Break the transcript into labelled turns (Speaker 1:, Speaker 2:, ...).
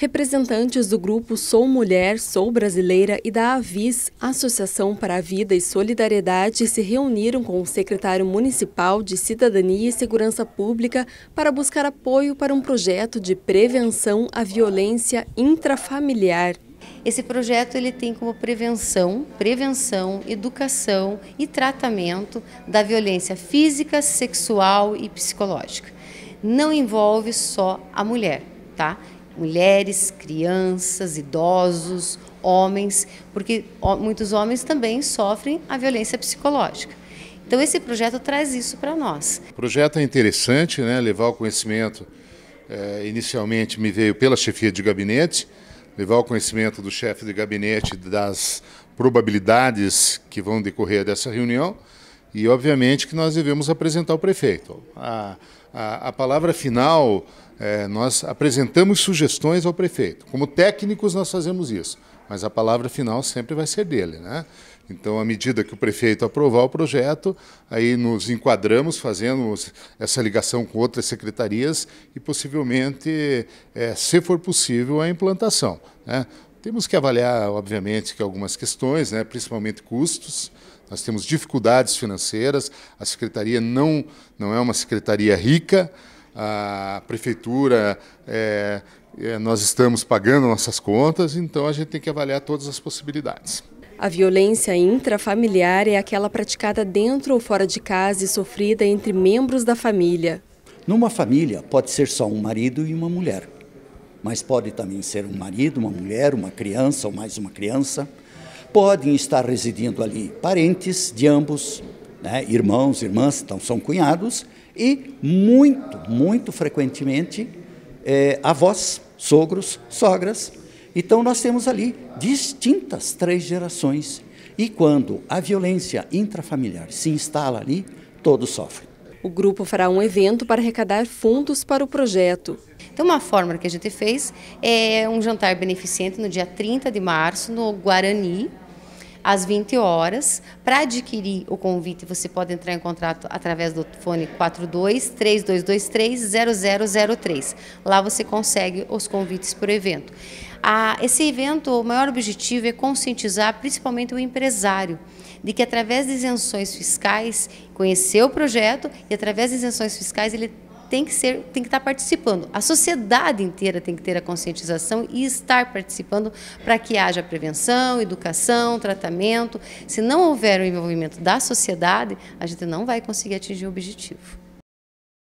Speaker 1: Representantes do grupo Sou Mulher, Sou Brasileira e da AVIS, Associação para a Vida e Solidariedade, se reuniram com o secretário municipal de Cidadania e Segurança Pública para buscar apoio para um projeto de prevenção à violência intrafamiliar. Esse projeto ele tem como prevenção,
Speaker 2: prevenção, educação e tratamento da violência física, sexual e psicológica. Não envolve só a mulher, tá? mulheres, crianças, idosos, homens, porque muitos homens também sofrem a violência psicológica. Então esse projeto traz isso para
Speaker 3: nós. O projeto é interessante, né? levar o conhecimento, é, inicialmente me veio pela chefia de gabinete, levar o conhecimento do chefe de gabinete das probabilidades que vão decorrer dessa reunião, e, obviamente, que nós devemos apresentar ao prefeito. A, a, a palavra final, é, nós apresentamos sugestões ao prefeito. Como técnicos, nós fazemos isso, mas a palavra final sempre vai ser dele. Né? Então, à medida que o prefeito aprovar o projeto, aí nos enquadramos, fazendo essa ligação com outras secretarias e possivelmente, é, se for possível, a implantação. Né? Temos que avaliar, obviamente, que algumas questões, né, principalmente custos. Nós temos dificuldades financeiras, a secretaria não, não é uma secretaria rica, a prefeitura, é, é, nós estamos pagando nossas contas, então a gente tem que avaliar todas as possibilidades. A
Speaker 1: violência intrafamiliar é aquela praticada dentro ou fora de casa e sofrida entre membros da família.
Speaker 4: Numa família, pode ser só um marido e uma mulher mas pode também ser um marido, uma mulher, uma criança ou mais uma criança. Podem estar residindo ali parentes de ambos, né, irmãos, irmãs, então são cunhados, e muito, muito frequentemente é, avós, sogros, sogras. Então nós temos ali distintas três gerações. E quando a violência intrafamiliar se instala ali, todos sofrem.
Speaker 1: O grupo fará um evento para arrecadar fundos para o projeto. Então, uma forma que a gente
Speaker 2: fez é um jantar beneficente no dia 30 de março, no Guarani, às 20 horas. Para adquirir o convite, você pode entrar em contato através do fone 42 3223 0003. Lá você consegue os convites para o evento esse evento, o maior objetivo é conscientizar principalmente o empresário de que através de isenções fiscais, conhecer o projeto e através de isenções fiscais ele tem que ser, tem que estar participando. A sociedade inteira tem que ter a conscientização e estar participando para que haja prevenção, educação, tratamento. Se não houver o envolvimento da sociedade, a gente não vai conseguir atingir o objetivo.